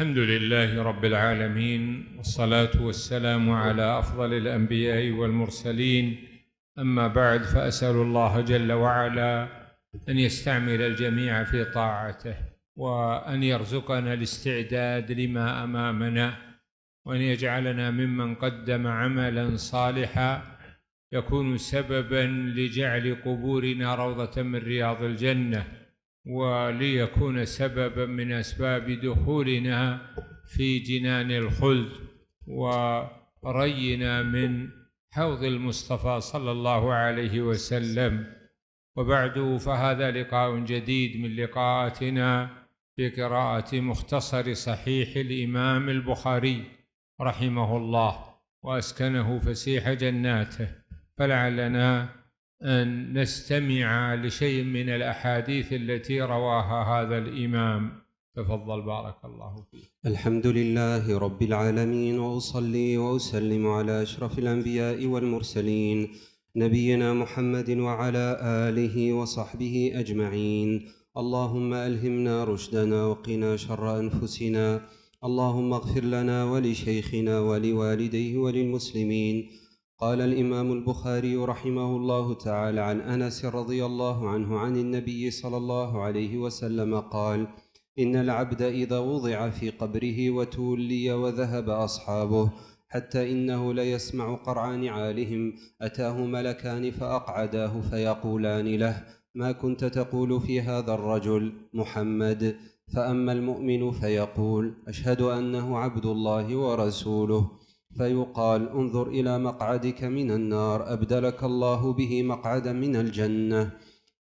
الحمد لله رب العالمين والصلاة والسلام على أفضل الأنبياء والمرسلين أما بعد فأسأل الله جل وعلا أن يستعمل الجميع في طاعته وأن يرزقنا الاستعداد لما أمامنا وأن يجعلنا ممن قدم عملا صالحا يكون سببا لجعل قبورنا روضة من رياض الجنة وليكون سببا من اسباب دخولنا في جنان الخلد ورينا من حوض المصطفى صلى الله عليه وسلم وبعد فهذا لقاء جديد من لقاءاتنا بقراءة مختصر صحيح الإمام البخاري رحمه الله وأسكنه فسيح جناته فلعلنا أن نستمع لشيء من الأحاديث التي رواها هذا الإمام تفضل بارك الله فيك الحمد لله رب العالمين وأصلي وأسلم على أشرف الأنبياء والمرسلين نبينا محمد وعلى آله وصحبه أجمعين اللهم ألهمنا رشدنا وقنا شر أنفسنا اللهم اغفر لنا ولشيخنا ولوالديه وللمسلمين قال الامام البخاري رحمه الله تعالى عن انس رضي الله عنه عن النبي صلى الله عليه وسلم قال ان العبد اذا وضع في قبره وتولي وذهب اصحابه حتى انه ليسمع قرع نعالهم اتاه ملكان فاقعداه فيقولان له ما كنت تقول في هذا الرجل محمد فاما المؤمن فيقول اشهد انه عبد الله ورسوله فيقال انظر إلى مقعدك من النار أبدلك الله به مقعدا من الجنة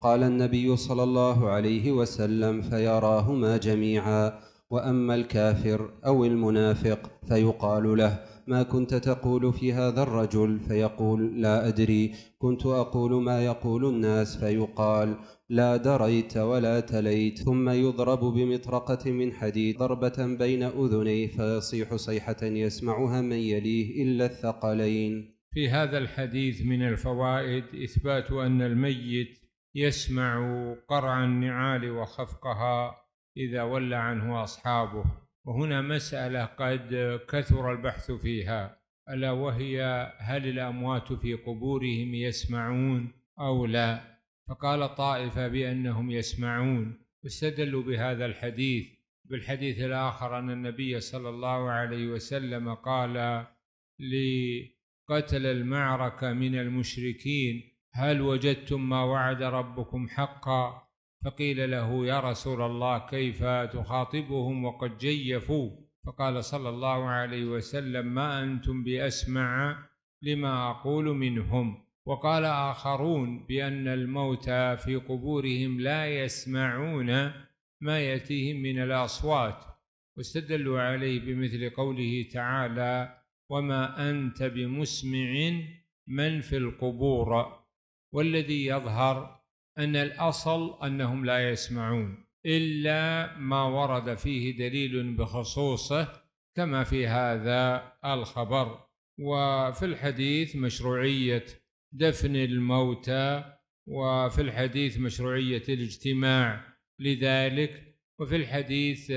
قال النبي صلى الله عليه وسلم فيراهما جميعا واما الكافر او المنافق فيقال له ما كنت تقول في هذا الرجل فيقول لا ادري كنت اقول ما يقول الناس فيقال لا دريت ولا تليت ثم يضرب بمطرقه من حديد ضربه بين اذنيه فيصيح صيحه يسمعها من يليه الا الثقلين في هذا الحديث من الفوائد اثبات ان الميت يسمع قرع النعال وخفقها إذا ولى عنه أصحابه وهنا مسألة قد كثر البحث فيها ألا وهي هل الأموات في قبورهم يسمعون أو لا فقال طائفة بأنهم يسمعون واستدلوا بهذا الحديث بالحديث الآخر أن النبي صلى الله عليه وسلم قال لقتل المعركة من المشركين هل وجدتم ما وعد ربكم حقا فقيل له يا رسول الله كيف تخاطبهم وقد جيفوا فقال صلى الله عليه وسلم ما أنتم بأسمع لما أقول منهم وقال آخرون بأن الموتى في قبورهم لا يسمعون ما يأتيهم من الأصوات واستدلوا عليه بمثل قوله تعالى وما أنت بمسمع من في القبور والذي يظهر أن الأصل أنهم لا يسمعون إلا ما ورد فيه دليل بخصوصه كما في هذا الخبر وفي الحديث مشروعية دفن الموتى وفي الحديث مشروعية الاجتماع لذلك وفي الحديث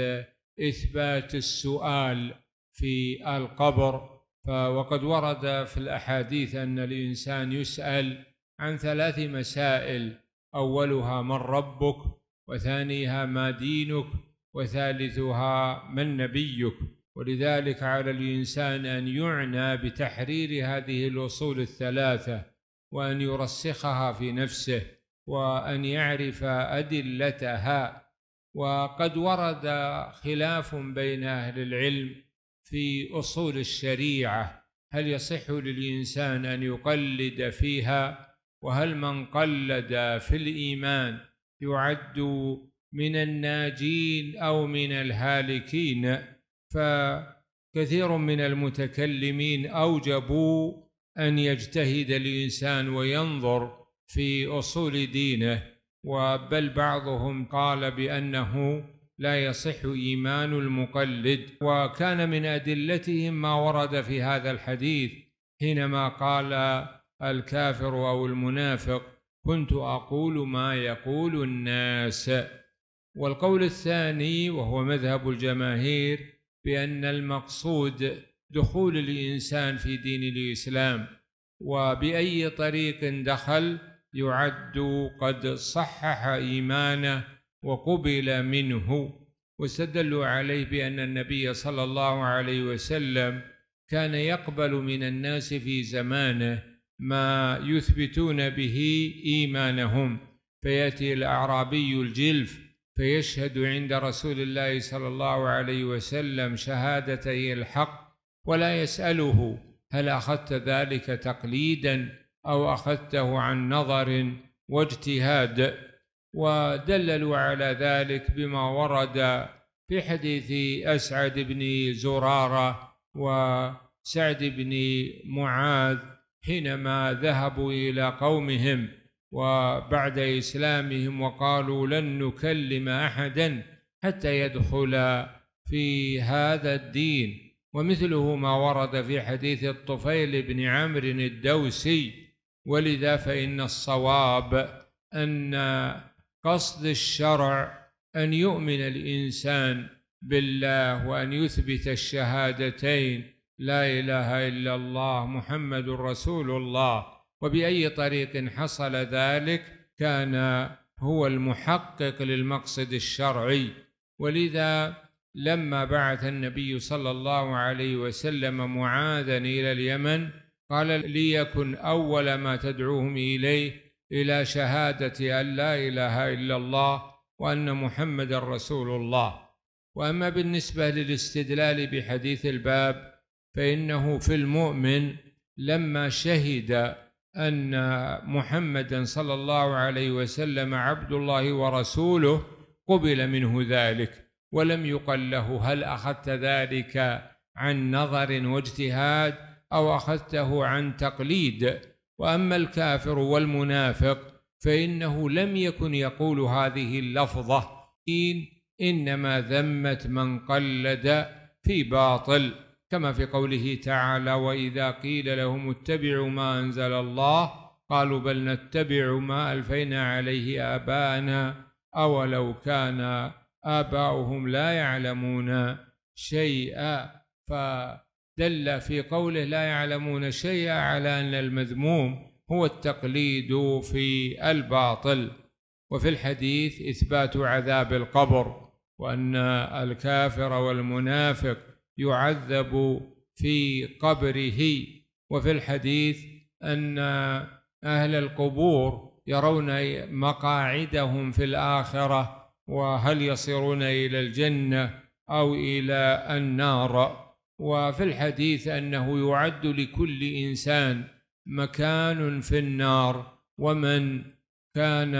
إثبات السؤال في القبر وقد ورد في الأحاديث أن الإنسان يسأل عن ثلاث مسائل أولها من ربك وثانيها ما دينك وثالثها من نبيك ولذلك على الإنسان أن يعنى بتحرير هذه الأصول الثلاثة وأن يرسخها في نفسه وأن يعرف أدلتها وقد ورد خلاف بين أهل العلم في أصول الشريعة هل يصح للإنسان أن يقلد فيها وهل من قلد في الإيمان يعد من الناجين أو من الهالكين فكثير من المتكلمين أوجبوا أن يجتهد الإنسان وينظر في أصول دينه وبل بعضهم قال بأنه لا يصح إيمان المقلد وكان من أدلتهم ما ورد في هذا الحديث حينما قال الكافر أو المنافق كنت أقول ما يقول الناس والقول الثاني وهو مذهب الجماهير بأن المقصود دخول الإنسان في دين الإسلام وبأي طريق دخل يعد قد صحح إيمانه وقبل منه واستدلوا عليه بأن النبي صلى الله عليه وسلم كان يقبل من الناس في زمانه ما يثبتون به إيمانهم فيأتي الأعرابي الجلف فيشهد عند رسول الله صلى الله عليه وسلم شهادتي الحق ولا يسأله هل أخذت ذلك تقليدا أو أخذته عن نظر واجتهاد ودللوا على ذلك بما ورد في حديث أسعد بن زرارة وسعد بن معاذ حينما ذهبوا إلى قومهم وبعد إسلامهم وقالوا لن نكلم أحدا حتى يدخل في هذا الدين ومثله ما ورد في حديث الطفيل بن عمرو الدوسي ولذا فإن الصواب أن قصد الشرع أن يؤمن الإنسان بالله وأن يثبت الشهادتين لا إله إلا الله محمد رسول الله وبأي طريق حصل ذلك كان هو المحقق للمقصد الشرعي ولذا لما بعث النبي صلى الله عليه وسلم معاذا إلى اليمن قال ليكن أول ما تدعوهم إليه إلى شهادة أن لا إله إلا الله وأن محمد رسول الله وأما بالنسبة للاستدلال بحديث الباب فإنه في المؤمن لما شهد أن محمدا صلى الله عليه وسلم عبد الله ورسوله قبل منه ذلك ولم يقل له هل أخذت ذلك عن نظر واجتهاد أو أخذته عن تقليد وأما الكافر والمنافق فإنه لم يكن يقول هذه اللفظة إنما ذمت من قلد في باطل كما في قوله تعالى واذا قيل لهم اتبعوا ما انزل الله قالوا بل نتبع ما الفينا عليه اباءنا اولو كان اباؤهم لا يعلمون شيئا فدل في قوله لا يعلمون شيئا على ان المذموم هو التقليد في الباطل وفي الحديث اثبات عذاب القبر وان الكافر والمنافق يعذب في قبره وفي الحديث أن أهل القبور يرون مقاعدهم في الآخرة وهل يصيرون إلى الجنة أو إلى النار وفي الحديث أنه يعد لكل إنسان مكان في النار ومن كان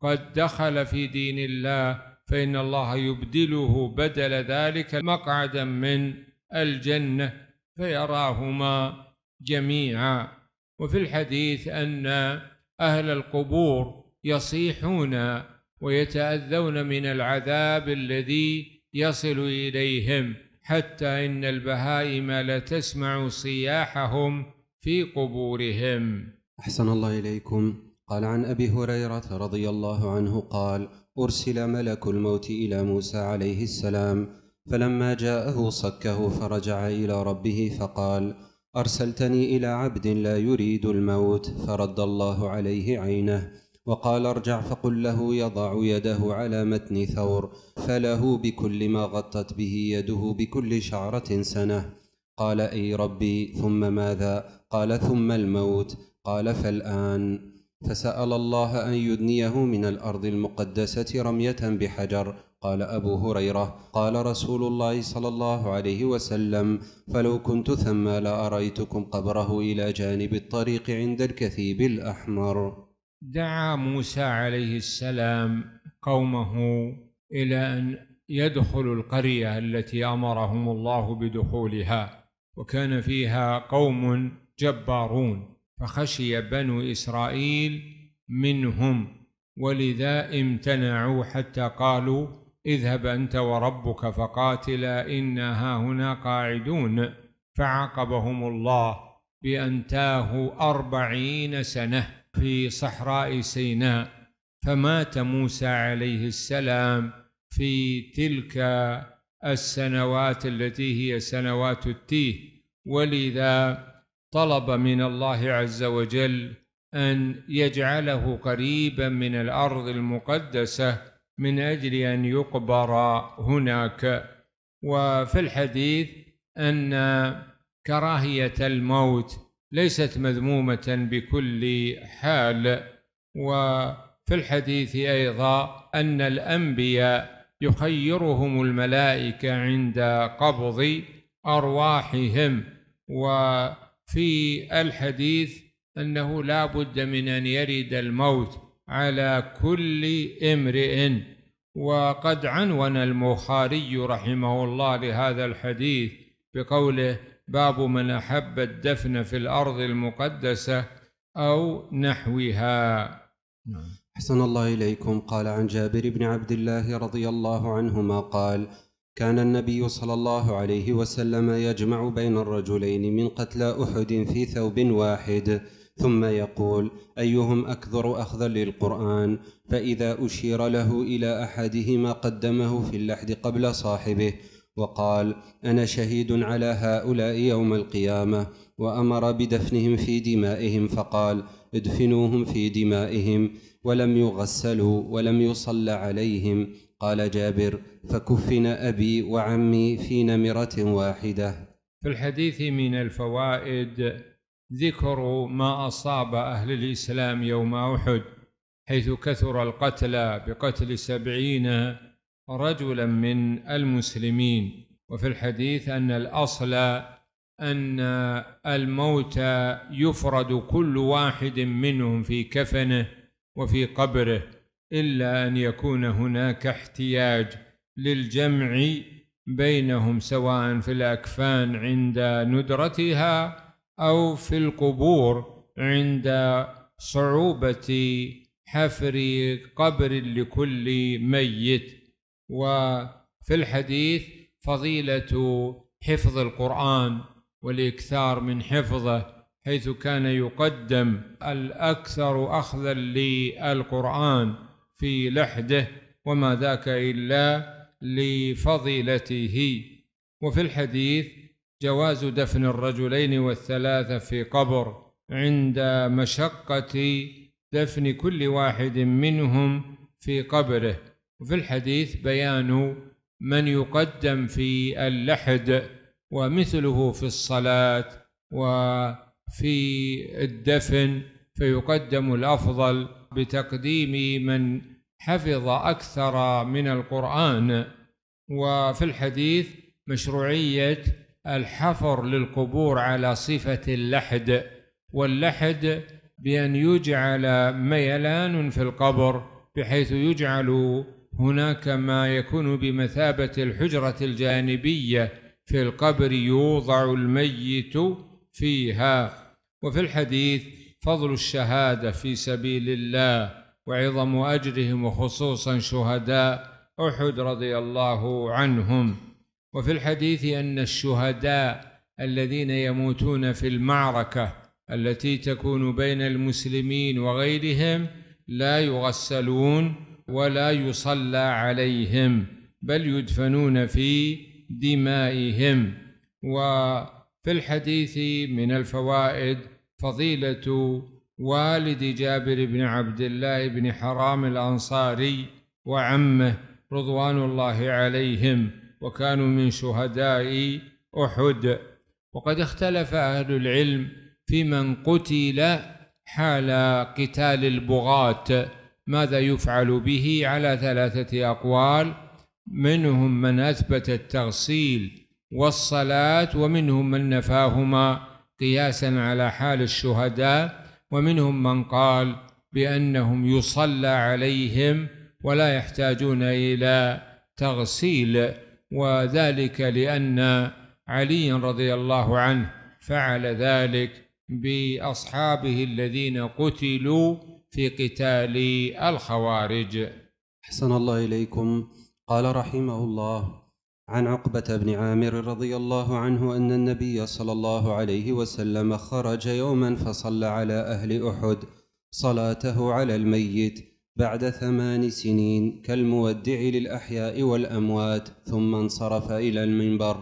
قد دخل في دين الله فإن الله يبدله بدل ذلك مقعدا من الجنة فيراهما جميعا وفي الحديث أن أهل القبور يصيحون ويتأذون من العذاب الذي يصل إليهم حتى إن البهائم لتسمع صياحهم في قبورهم أحسن الله إليكم قال عن ابي هريره رضي الله عنه قال ارسل ملك الموت الى موسى عليه السلام فلما جاءه صكه فرجع الى ربه فقال ارسلتني الى عبد لا يريد الموت فرد الله عليه عينه وقال ارجع فقل له يضع يده على متن ثور فله بكل ما غطت به يده بكل شعره سنه قال اي ربي ثم ماذا قال ثم الموت قال فالان فسأل الله أن يدنيه من الأرض المقدسة رمية بحجر قال أبو هريرة قال رسول الله صلى الله عليه وسلم فلو كنت ثم لأريتكم قبره إلى جانب الطريق عند الكثيب الأحمر دعا موسى عليه السلام قومه إلى أن يدخلوا القرية التي أمرهم الله بدخولها وكان فيها قوم جبارون فخشي بنو إسرائيل منهم ولذا امتنعوا حتى قالوا اذهب أنت وربك فقاتلا إنا هنا قاعدون فعاقبهم الله بأن تاهوا أربعين سنة في صحراء سيناء فمات موسى عليه السلام في تلك السنوات التي هي سنوات التيه ولذا طلب من الله عز وجل ان يجعله قريبا من الارض المقدسه من اجل ان يقبر هناك وفي الحديث ان كراهيه الموت ليست مذمومه بكل حال وفي الحديث ايضا ان الانبياء يخيرهم الملائكه عند قبض ارواحهم و في الحديث أنه لا بد من أن يرد الموت على كل امرئ وقد عنون البخاري رحمه الله لهذا الحديث بقوله باب من أحب الدفن في الأرض المقدسة أو نحوها نعم. أحسن الله إليكم قال عن جابر بن عبد الله رضي الله عنهما قال كان النبي صلى الله عليه وسلم يجمع بين الرجلين من قتلى احد في ثوب واحد ثم يقول ايهم اكثر اخذا للقران فاذا اشير له الى احدهما قدمه في اللحد قبل صاحبه وقال انا شهيد على هؤلاء يوم القيامه وامر بدفنهم في دمائهم فقال ادفنوهم في دمائهم ولم يغسلوا ولم يصلى عليهم قال جابر فكفن أبي وعمي في نمرة واحدة في الحديث من الفوائد ذكر ما أصاب أهل الإسلام يوم أحد حيث كثر القتلى بقتل سبعين رجلا من المسلمين وفي الحديث أن الأصل أن الموت يفرد كل واحد منهم في كفنه وفي قبره الا ان يكون هناك احتياج للجمع بينهم سواء في الاكفان عند ندرتها او في القبور عند صعوبه حفر قبر لكل ميت وفي الحديث فضيله حفظ القران والاكثار من حفظه حيث كان يقدم الاكثر اخذا للقران في لحده وما ذاك إلا لفضيلته وفي الحديث جواز دفن الرجلين والثلاثة في قبر عند مشقة دفن كل واحد منهم في قبره وفي الحديث بيان من يقدم في اللحد ومثله في الصلاة وفي الدفن فيقدم الأفضل بتقديم من حفظ أكثر من القرآن وفي الحديث مشروعية الحفر للقبور على صفة اللحد واللحد بأن يجعل ميلان في القبر بحيث يجعل هناك ما يكون بمثابة الحجرة الجانبية في القبر يوضع الميت فيها وفي الحديث فضل الشهاده في سبيل الله وعظم اجرهم وخصوصا شهداء احد رضي الله عنهم وفي الحديث ان الشهداء الذين يموتون في المعركه التي تكون بين المسلمين وغيرهم لا يغسلون ولا يصلى عليهم بل يدفنون في دمائهم وفي الحديث من الفوائد فضيلة والد جابر بن عبد الله بن حرام الأنصاري وعمه رضوان الله عليهم وكانوا من شهداء أحد وقد اختلف أهل العلم في من قتل حال قتال البغاة ماذا يفعل به على ثلاثة أقوال منهم من أثبت التغسيل والصلاة ومنهم من نفاهما قياسا على حال الشهداء ومنهم من قال بأنهم يصلى عليهم ولا يحتاجون إلى تغسيل وذلك لأن علي رضي الله عنه فعل ذلك بأصحابه الذين قتلوا في قتال الخوارج أحسن الله إليكم قال رحمه الله عن عقبة بن عامر رضي الله عنه أن النبي صلى الله عليه وسلم خرج يوما فصلى على أهل أحد صلاته على الميت بعد ثمان سنين كالمودع للأحياء والأموات ثم انصرف إلى المنبر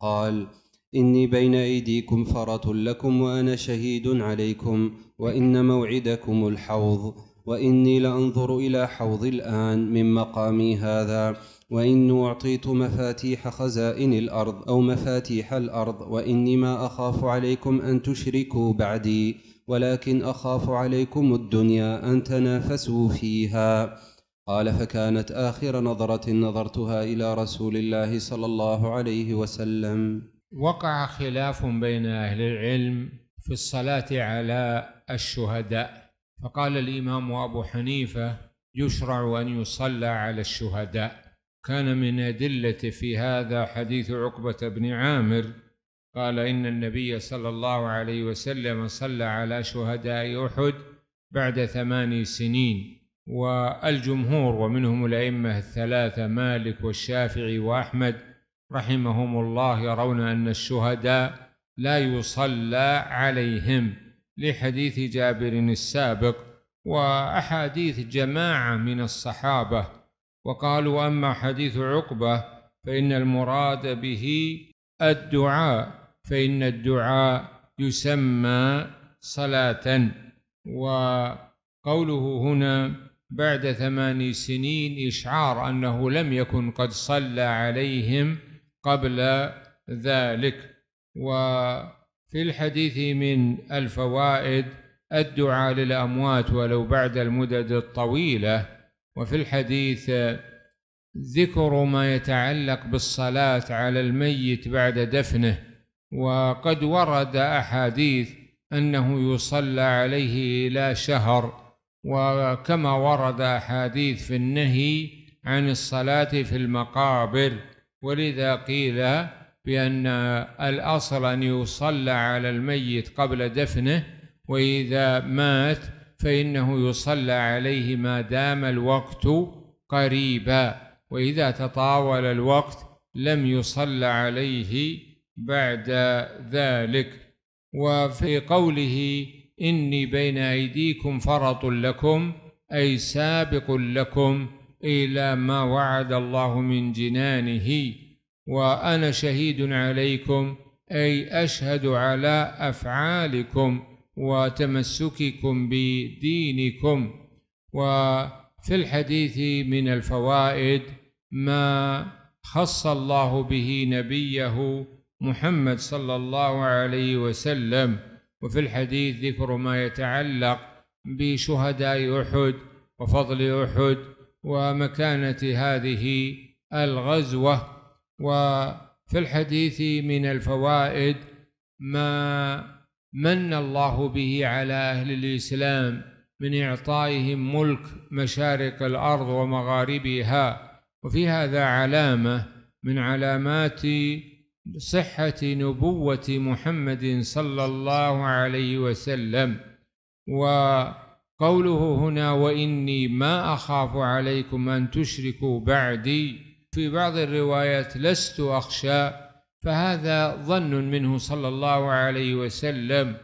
قال إني بين أيديكم فرة لكم وأنا شهيد عليكم وإن موعدكم الحوض وإني لأنظر إلى حوض الآن من مقامي هذا وإن أعطيت مفاتيح خزائن الأرض أو مفاتيح الأرض وإني ما أخاف عليكم أن تشركوا بعدي ولكن أخاف عليكم الدنيا أن تنافسوا فيها قال فكانت آخر نظرة نظرتها إلى رسول الله صلى الله عليه وسلم وقع خلاف بين أهل العلم في الصلاة على الشهداء فقال الإمام أبو حنيفة يشرع أن يصلى على الشهداء كان من أدلة في هذا حديث عقبة بن عامر قال إن النبي صلى الله عليه وسلم صلى على شهداء أحد بعد ثماني سنين والجمهور ومنهم الأئمة الثلاثة مالك والشافعي وأحمد رحمهم الله يرون أن الشهداء لا يصلى عليهم لحديث جابر السابق وأحاديث جماعة من الصحابة وقالوا أما حديث عقبة فإن المراد به الدعاء فإن الدعاء يسمى صلاة وقوله هنا بعد ثمان سنين إشعار أنه لم يكن قد صلى عليهم قبل ذلك وفي الحديث من الفوائد الدعاء للأموات ولو بعد المدد الطويلة وفي الحديث ذكر ما يتعلق بالصلاة على الميت بعد دفنه وقد ورد أحاديث أنه يصلى عليه إلى شهر وكما ورد أحاديث في النهي عن الصلاة في المقابر ولذا قيل بأن الأصل أن يصلى على الميت قبل دفنه وإذا مات فإنه يصلى عليه ما دام الوقت قريبا وإذا تطاول الوقت لم يصلى عليه بعد ذلك وفي قوله إني بين أيديكم فرط لكم أي سابق لكم إلى ما وعد الله من جنانه وأنا شهيد عليكم أي أشهد على أفعالكم وتمسككم بدينكم وفي الحديث من الفوائد ما خص الله به نبيه محمد صلى الله عليه وسلم وفي الحديث ذكر ما يتعلق بشهداء احد وفضل احد ومكانه هذه الغزوه وفي الحديث من الفوائد ما من الله به على أهل الإسلام من إعطائهم ملك مشارق الأرض ومغاربها وفي هذا علامة من علامات صحة نبوة محمد صلى الله عليه وسلم وقوله هنا وإني ما أخاف عليكم أن تشركوا بعدي في بعض الروايات لست أخشى فهذا ظن منه صلى الله عليه وسلم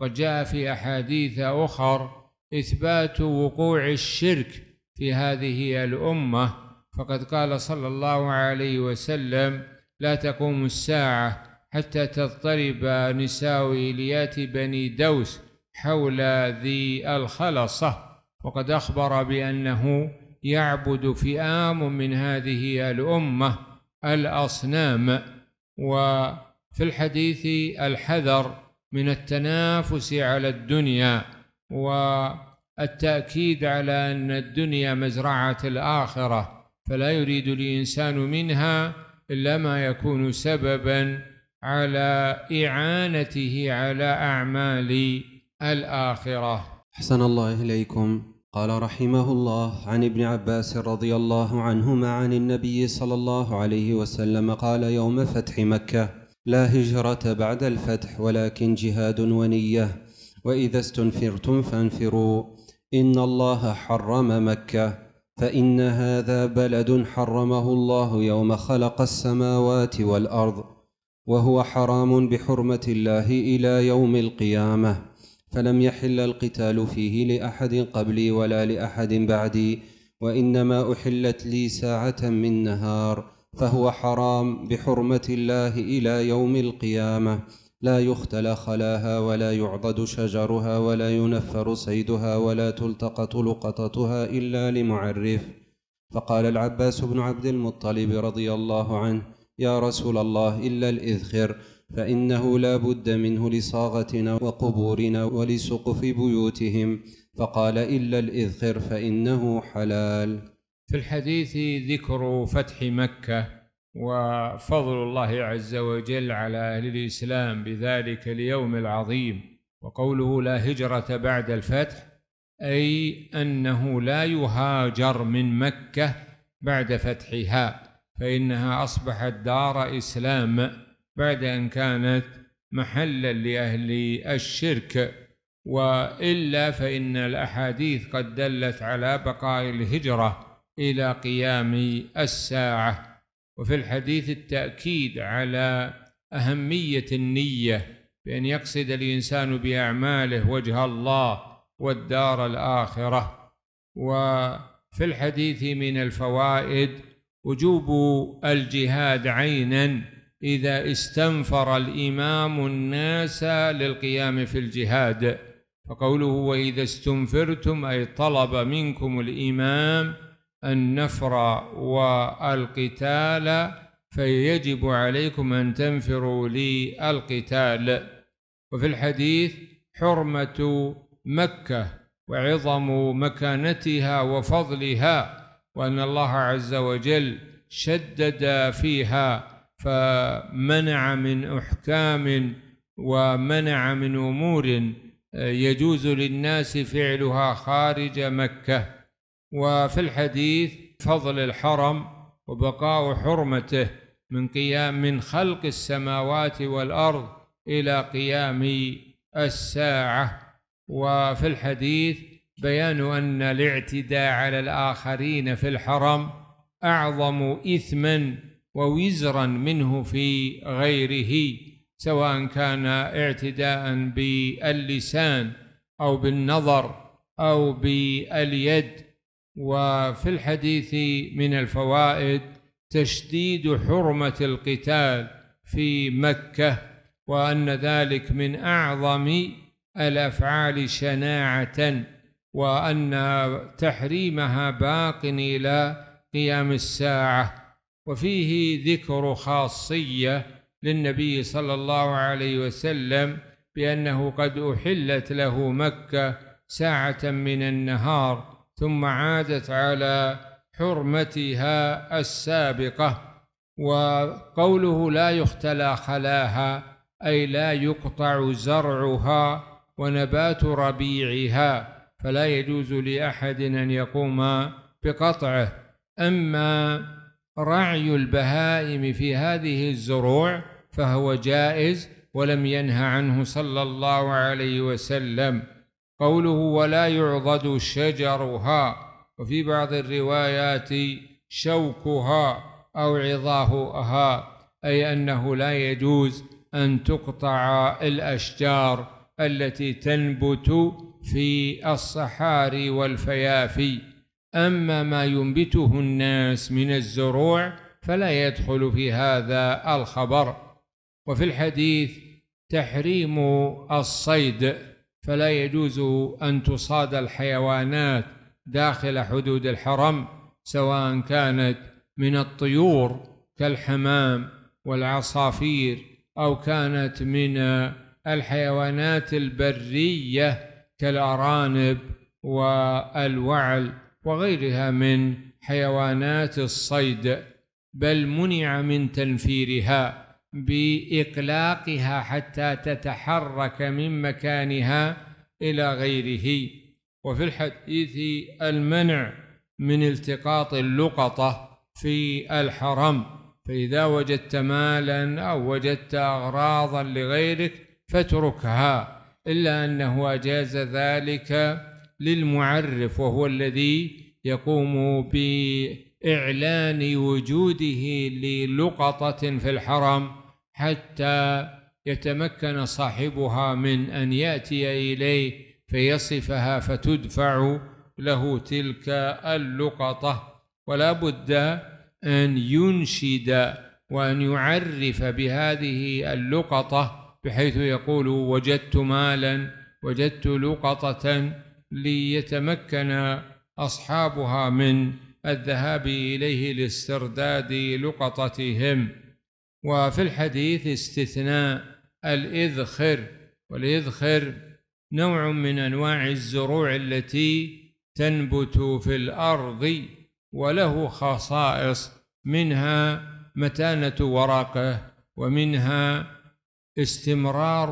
وجاء في أحاديث أخر إثبات وقوع الشرك في هذه الأمة فقد قال صلى الله عليه وسلم لا تقوم الساعة حتى تضطرب نساء إليات بني دوس حول ذي الخلصة وقد أخبر بأنه يعبد فئام من هذه الأمة الأصنام وفي الحديث الحذر من التنافس على الدنيا والتأكيد على أن الدنيا مزرعة الآخرة فلا يريد الإنسان منها إلا ما يكون سببا على إعانته على أعمال الآخرة أحسن الله إليكم قال رحمه الله عن ابن عباس رضي الله عنهما عن النبي صلى الله عليه وسلم قال يوم فتح مكة لا هجرة بعد الفتح ولكن جهاد ونية وإذا استنفرتم فانفروا إن الله حرم مكة فإن هذا بلد حرمه الله يوم خلق السماوات والأرض وهو حرام بحرمة الله إلى يوم القيامة فلم يحل القتال فيه لأحد قبلي ولا لأحد بعدي وإنما أحلت لي ساعة من نهار فهو حرام بحرمة الله إلى يوم القيامة لا يختل خلاها ولا يعضد شجرها ولا ينفر صيدها ولا تلتقط لقطتها إلا لمعرف فقال العباس بن عبد المطلب رضي الله عنه يا رسول الله إلا الإذخر فإنه لا بد منه لصاغتنا وقبورنا ولسقف بيوتهم فقال إلا الإذخر فإنه حلال في الحديث ذكر فتح مكة وفضل الله عز وجل على أهل الإسلام بذلك اليوم العظيم وقوله لا هجرة بعد الفتح أي أنه لا يهاجر من مكة بعد فتحها فإنها أصبحت دار إسلام بعد أن كانت محلا لأهل الشرك وإلا فإن الأحاديث قد دلت على بقاء الهجرة إلى قيام الساعة وفي الحديث التأكيد على أهمية النية بأن يقصد الإنسان بأعماله وجه الله والدار الآخرة وفي الحديث من الفوائد وجوب الجهاد عينا إذا استنفر الإمام الناس للقيام في الجهاد فقوله وإذا استنفرتم أي طلب منكم الإمام النفر والقتال فيجب عليكم أن تنفروا للقتال وفي الحديث حرمة مكة وعظم مكانتها وفضلها وأن الله عز وجل شدد فيها فمنع من أحكام ومنع من أمور آه، يجوز للناس فعلها خارج مكة وفي الحديث فضل الحرم وبقاء حرمته من قيام من خلق السماوات والأرض إلى قيام الساعة وفي الحديث بيان أن الاعتداء على الآخرين في الحرم أعظم إثما ووزرا منه في غيره سواء كان اعتداء باللسان أو بالنظر أو باليد وفي الحديث من الفوائد تشديد حرمة القتال في مكة وأن ذلك من أعظم الأفعال شناعةً وأن تحريمها باق إلى قيام الساعة وفيه ذكر خاصية للنبي صلى الله عليه وسلم بأنه قد أحلت له مكة ساعة من النهار ثم عادت على حرمتها السابقة وقوله لا يختلى خلاها أي لا يقطع زرعها ونبات ربيعها فلا يجوز لاحد ان يقوم بقطعه اما رعي البهائم في هذه الزروع فهو جائز ولم ينه عنه صلى الله عليه وسلم قوله ولا يعضد شجرها وفي بعض الروايات شوكها او عظاهها اي انه لا يجوز ان تقطع الاشجار التي تنبت في الصحاري والفيافي أما ما ينبته الناس من الزروع فلا يدخل في هذا الخبر وفي الحديث تحريم الصيد فلا يجوز أن تصاد الحيوانات داخل حدود الحرم سواء كانت من الطيور كالحمام والعصافير أو كانت من الحيوانات البرية كالأرانب والوعل وغيرها من حيوانات الصيد بل منع من تنفيرها بإقلاقها حتى تتحرك من مكانها إلى غيره وفي الحديث المنع من التقاط اللقطة في الحرم فإذا وجدت مالا أو وجدت أغراضا لغيرك فاتركها إلا أنه أجاز ذلك للمعرف وهو الذي يقوم بإعلان وجوده للقطة في الحرم حتى يتمكن صاحبها من أن يأتي إليه فيصفها فتدفع له تلك اللقطة ولا بد أن ينشد وأن يعرف بهذه اللقطة بحيث يقول وجدت مالا وجدت لقطة ليتمكن أصحابها من الذهاب إليه لاسترداد لقطتهم وفي الحديث استثناء الإذخر والإذخر نوع من أنواع الزروع التي تنبت في الأرض وله خصائص منها متانة ورقه ومنها استمرار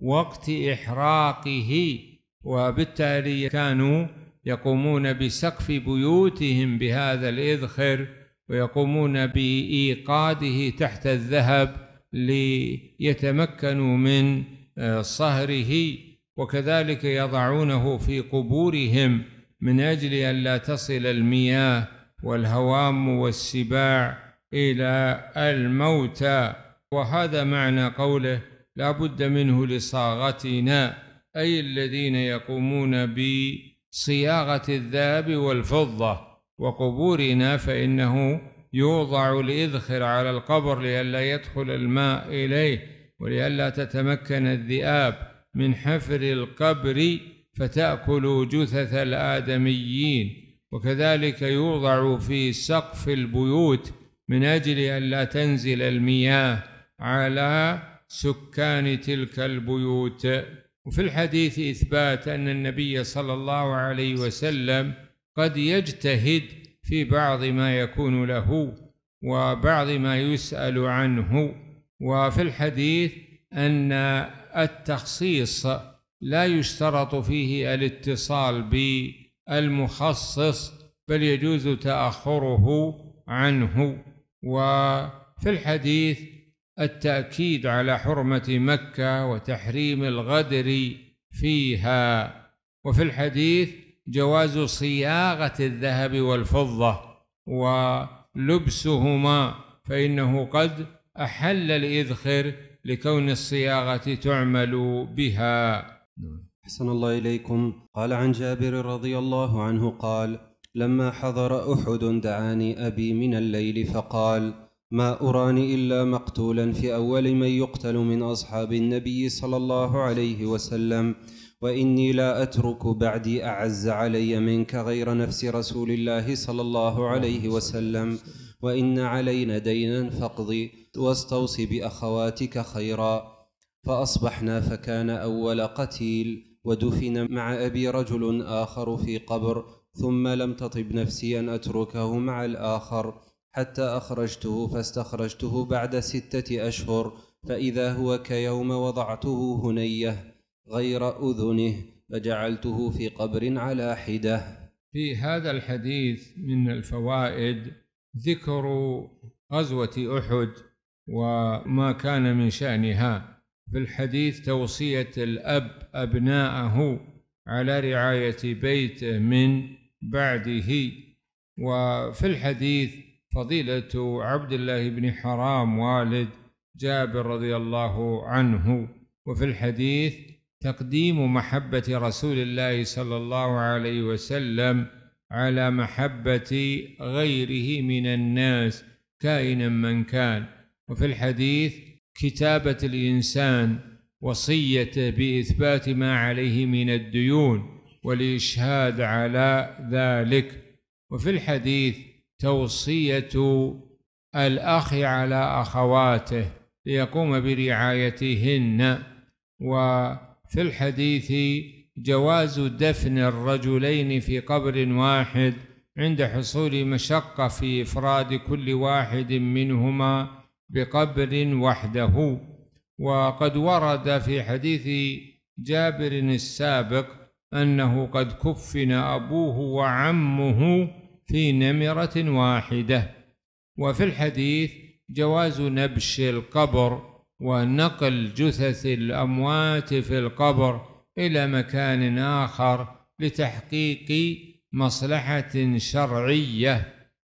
وقت إحراقه وبالتالي كانوا يقومون بسقف بيوتهم بهذا الإذخر ويقومون بإيقاده تحت الذهب ليتمكنوا من آه، صهره وكذلك يضعونه في قبورهم من أجل أن لا تصل المياه والهوام والسباع إلى الموتى وهذا معنى قوله لا بد منه لصاغتنا أي الذين يقومون بصياغة الذهب والفضة وقبورنا فإنه يوضع الإذخر على القبر لئلا يدخل الماء إليه ولئلا تتمكن الذئاب من حفر القبر فتأكل جثث الآدميين وكذلك يوضع في سقف البيوت من أجل ألا تنزل المياه على سكان تلك البيوت وفي الحديث إثبات أن النبي صلى الله عليه وسلم قد يجتهد في بعض ما يكون له وبعض ما يسأل عنه وفي الحديث أن التخصيص لا يشترط فيه الاتصال بالمخصص بل يجوز تأخره عنه وفي الحديث التأكيد على حرمة مكة وتحريم الغدر فيها وفي الحديث جواز صياغة الذهب والفضة ولبسهما فإنه قد أحل الإذخر لكون الصياغة تعمل بها أحسن الله إليكم قال عن جابر رضي الله عنه قال لما حضر أحد دعاني أبي من الليل فقال ما أراني إلا مقتولا في أول من يقتل من أصحاب النبي صلى الله عليه وسلم وإني لا أترك بعدي أعز علي منك غير نفس رسول الله صلى الله عليه وسلم وإن علينا دينا فاقضي واستوصي بأخواتك خيرا فأصبحنا فكان أول قتيل ودفن مع أبي رجل آخر في قبر ثم لم تطب نفسي أن أتركه مع الآخر حتى أخرجته فاستخرجته بعد ستة أشهر فإذا هو كيوم وضعته هنيه غير أذنه فجعلته في قبر على حدة في هذا الحديث من الفوائد ذكر غزوة أحد وما كان من شأنها في الحديث توصية الأب أبناءه على رعاية بيته من بعده وفي الحديث فضيلة عبد الله بن حرام والد جابر رضي الله عنه وفي الحديث تقديم محبة رسول الله صلى الله عليه وسلم على محبة غيره من الناس كائنا من كان وفي الحديث كتابة الإنسان وصيته بإثبات ما عليه من الديون والإشهاد على ذلك وفي الحديث توصية الأخ على أخواته ليقوم برعايتهن وفي الحديث جواز دفن الرجلين في قبر واحد عند حصول مشقة في إفراد كل واحد منهما بقبر وحده وقد ورد في حديث جابر السابق أنه قد كفن أبوه وعمه في نمرة واحدة وفي الحديث جواز نبش القبر ونقل جثث الأموات في القبر إلى مكان آخر لتحقيق مصلحة شرعية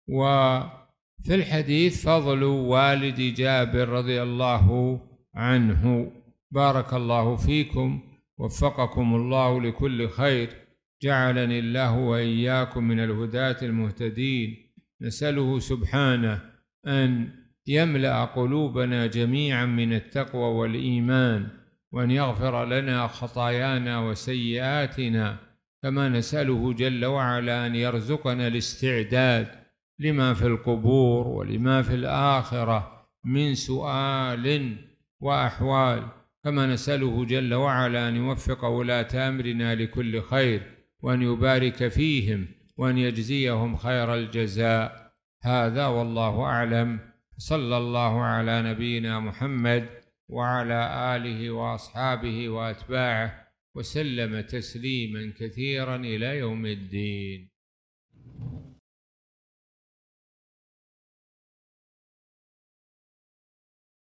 وفي الحديث فضل والد جابر رضي الله عنه بارك الله فيكم وفقكم الله لكل خير جعلني الله واياكم من الهداة المهتدين نساله سبحانه ان يملا قلوبنا جميعا من التقوى والايمان وان يغفر لنا خطايانا وسيئاتنا كما نساله جل وعلا ان يرزقنا الاستعداد لما في القبور ولما في الاخره من سؤال واحوال كما نساله جل وعلا ان يوفق ولاه امرنا لكل خير وأن يبارك فيهم وأن يجزيهم خير الجزاء هذا والله أعلم صلى الله على نبينا محمد وعلى آله وأصحابه وأتباعه وسلم تسليما كثيرا إلى يوم الدين